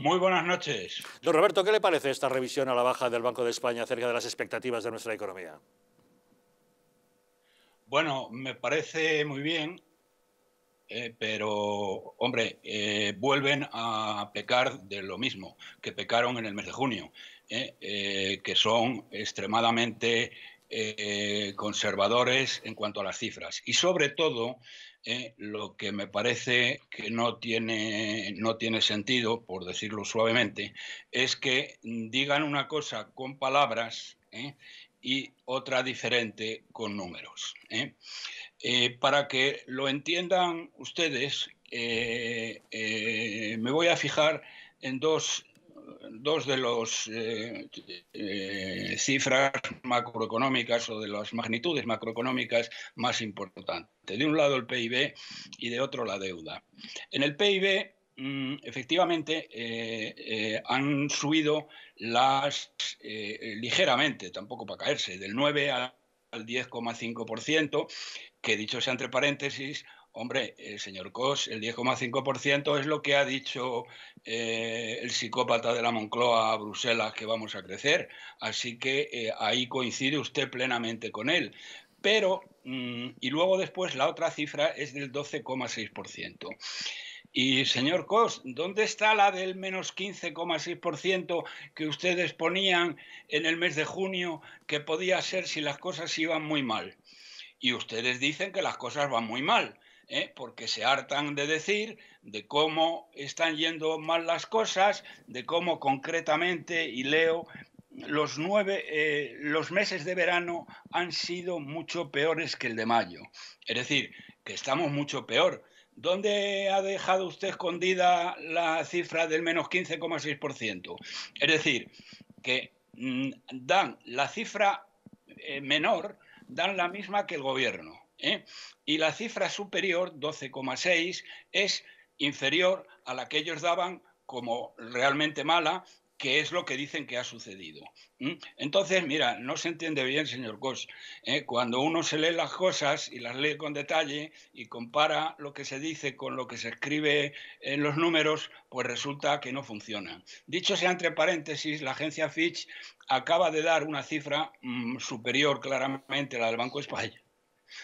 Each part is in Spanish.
Muy buenas noches. Don Roberto, ¿qué le parece esta revisión a la baja del Banco de España acerca de las expectativas de nuestra economía? Bueno, me parece muy bien, eh, pero, hombre, eh, vuelven a pecar de lo mismo que pecaron en el mes de junio, eh, que son extremadamente conservadores en cuanto a las cifras. Y sobre todo, ¿eh? lo que me parece que no tiene, no tiene sentido, por decirlo suavemente, es que digan una cosa con palabras ¿eh? y otra diferente con números. ¿eh? para que lo entiendan ustedes, me voy a fijar en dos dos de las eh, eh, cifras macroeconómicas o de las magnitudes macroeconómicas más importantes. De un lado el PIB y de otro la deuda. En el PIB, mm, efectivamente, eh, han subido las ligeramente, tampoco para caerse, del 9 al 10,5%, que dicho sea entre paréntesis, Hombre, señor Cos, el 10,5% es lo que ha dicho eh, el psicópata de la Moncloa a Bruselas que vamos a crecer. Así que eh, ahí coincide usted plenamente con él. Pero, mm, y luego después la otra cifra es del 12,6%. Y señor Cos, ¿dónde está la del menos 15,6% que ustedes ponían en el mes de junio que podía ser si las cosas iban muy mal? Y ustedes dicen que las cosas van muy mal. ¿eh? porque se hartan de decir de cómo están yendo mal las cosas, de cómo concretamente, y leo, los nueve, eh, los meses de verano han sido mucho peores que el de mayo. Es decir, que estamos mucho peor. ¿Dónde ha dejado usted escondida la cifra del menos 15,6%? Es decir, que mm, dan la cifra eh, menor, dan la misma que el gobierno. ¿eh? Y la cifra superior, 12,6, es inferior a la que ellos daban como realmente mala, que es lo que dicen que ha sucedido. Entonces, mira, no se entiende bien, señor Goss. ¿eh? cuando uno se lee las cosas y las lee con detalle y compara lo que se dice con lo que se escribe en los números, pues resulta que no funciona. Dicho sea entre paréntesis, la agencia Fitch acaba de dar una cifra mm, superior claramente a la del Banco de España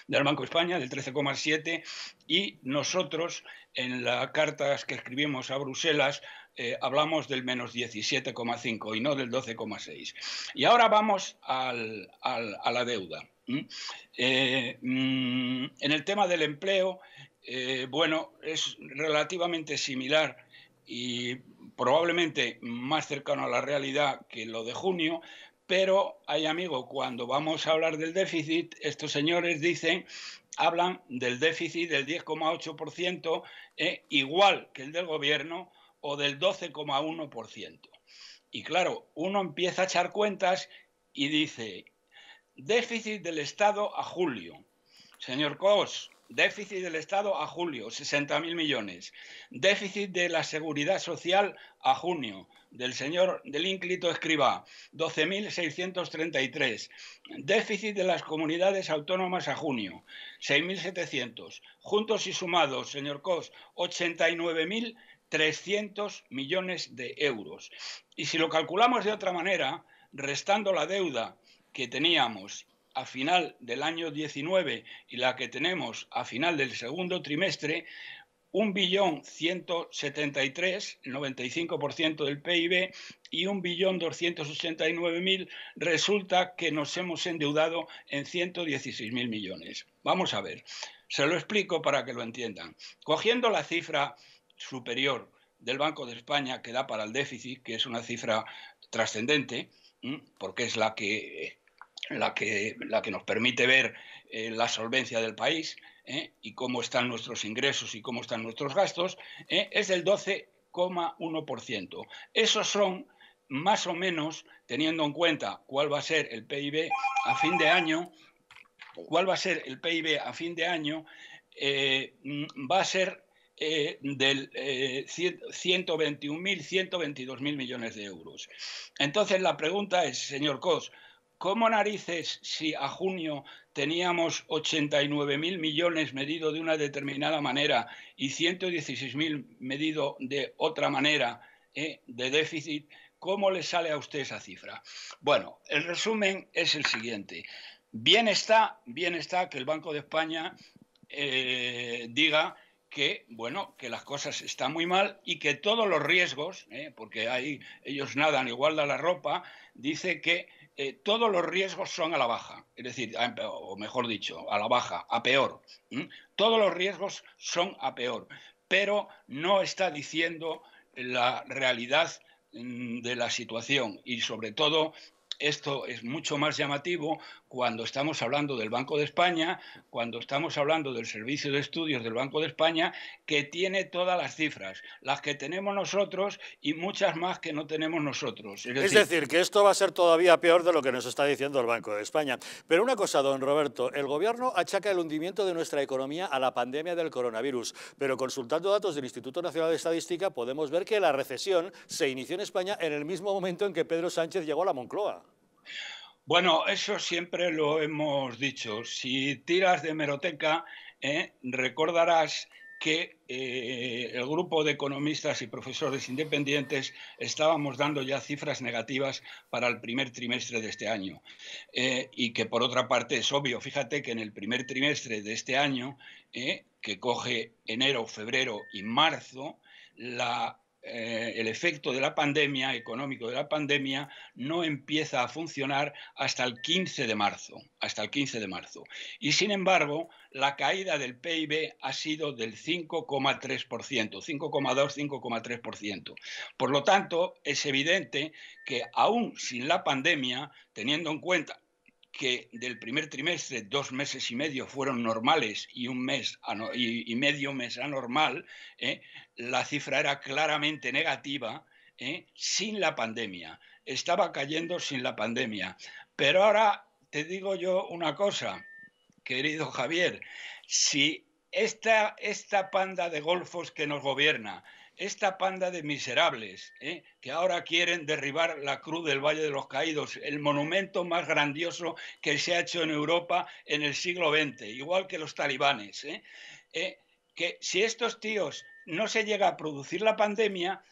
del Banco de España, del 13,7, y nosotros en las cartas que escribimos a Bruselas eh, hablamos del menos 17,5 y no del 12,6. Y ahora vamos al, a la deuda. Eh, mm, en el tema del empleo, eh, bueno, es relativamente similar y probablemente más cercano a la realidad que lo de junio, pero, ay amigo, cuando vamos a hablar del déficit, estos señores dicen, hablan del déficit del 10,8%, eh, igual que el del gobierno, o del 12,1%. Y claro, uno empieza a echar cuentas y dice, déficit del Estado a julio. Señor Cos, Déficit del Estado a julio, 60.000 millones. Déficit de la Seguridad Social a junio, del señor del ínclito Escribá, 12.633. Déficit de las comunidades autónomas a junio, 6.700. Juntos y sumados, señor Cos, 89.300 millones de euros. Y si lo calculamos de otra manera, restando la deuda que teníamos a final del año 19 y la que tenemos a final del segundo trimestre, 1.173.000, el 95% del PIB, y 1.289.000, resulta que nos hemos endeudado en 116.000 millones. Vamos a ver, se lo explico para que lo entiendan. Cogiendo la cifra superior del Banco de España que da para el déficit, que es una cifra trascendente, porque es la que la que, nos permite ver eh, la solvencia del país ¿eh? y cómo están nuestros ingresos y cómo están nuestros gastos, ¿eh? es del 12,1%. Esos son más o menos, teniendo en cuenta cuál va a ser el PIB a fin de año, cuál va a ser el PIB a fin de año, va a ser del 121.000, 122.000 millones de euros. Entonces la pregunta es, señor Cos, ¿Cómo narices si a junio teníamos 89.000 millones medido de una determinada manera y 116.000 medido de otra manera eh, de déficit? ¿Cómo le sale a usted esa cifra? Bueno, el resumen es el siguiente. Bien está, bien está que el Banco de España eh, diga que, bueno, que las cosas están muy mal y que todos los riesgos, ¿eh? porque ahí ellos nadan igual da la ropa, dice que eh, todos los riesgos son a la baja, es decir, o mejor dicho, a la baja, a peor. Todos los riesgos son a peor, pero no está diciendo la realidad mm, de la situación y sobre todo esto es mucho más llamativo cuando estamos hablando del Banco de España, cuando estamos hablando del Servicio de Estudios del Banco de España, que tiene todas las cifras, las que tenemos nosotros y muchas más que no tenemos nosotros. Es decir, que esto va a ser todavía peor de lo que nos está diciendo el Banco de España. Pero una cosa, don Roberto, el Gobierno achaca el hundimiento de nuestra economía a la pandemia del coronavirus, pero consultando datos del Instituto Nacional de Estadística podemos ver que la recesión se inició en España en el mismo momento en que Pedro Sánchez llegó a la Moncloa. Bueno, eso siempre lo hemos dicho. Si tiras de meroteca, eh, recordarás que eh, el grupo de economistas y profesores independientes estábamos dando ya cifras negativas para el primer trimestre de este año. Eh, y que por otra parte es obvio, fíjate que en el primer trimestre de este año, que coge enero, febrero y marzo, la eh, el efecto de la pandemia, económico de la pandemia, no empieza a funcionar hasta el 15 de marzo, hasta el 15 de marzo. Y sin embargo, la caída del PIB ha sido del 5,3%, 5,2, 5,3%. Por lo tanto, es evidente que aún sin la pandemia, teniendo en cuenta que del primer trimestre dos meses y medio fueron normales y un mes y, medio mes anormal, ¿eh? la cifra era claramente negativa ¿eh? sin la pandemia. Estaba cayendo sin la pandemia. Pero ahora te digo yo una cosa, querido Javier, si esta panda de golfos que nos gobierna esta panda de miserables ¿eh? que ahora quieren derribar la cruz del Valle de los Caídos, el monumento más grandioso que se ha hecho en Europa en el siglo XX, igual que los talibanes. ¿eh? ¿eh? que si estos tíos no se llega a producir la pandemia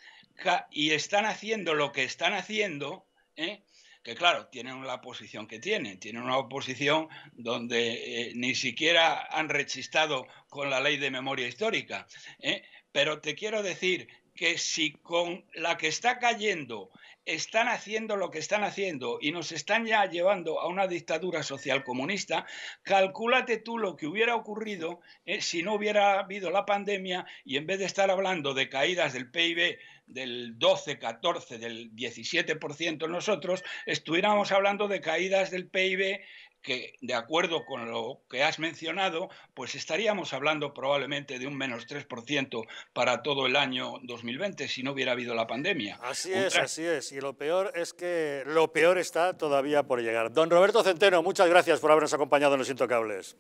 y están haciendo lo que están haciendo, ¿eh? que claro, tienen la posición que tienen, tienen una oposición donde eh, ni siquiera han rechistado con la ley de memoria histórica. ¿eh? Pero te quiero decir que si con la que está cayendo están haciendo lo que están haciendo y nos están ya llevando a una dictadura social comunista, calcúlate tú lo que hubiera ocurrido eh, si no hubiera habido la pandemia y en vez de estar hablando de caídas del PIB del 12, 14, del 17% nosotros, estuviéramos hablando de caídas del PIB que de acuerdo con lo que has mencionado, pues estaríamos hablando probablemente de un menos 3% para todo el año 2020 si no hubiera habido la pandemia. Así es, así es. Y lo peor es que lo peor está todavía por llegar. Don Roberto Centeno, muchas gracias por habernos acompañado en Los Intocables.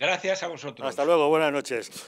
Gracias a vosotros. Hasta luego, buenas noches.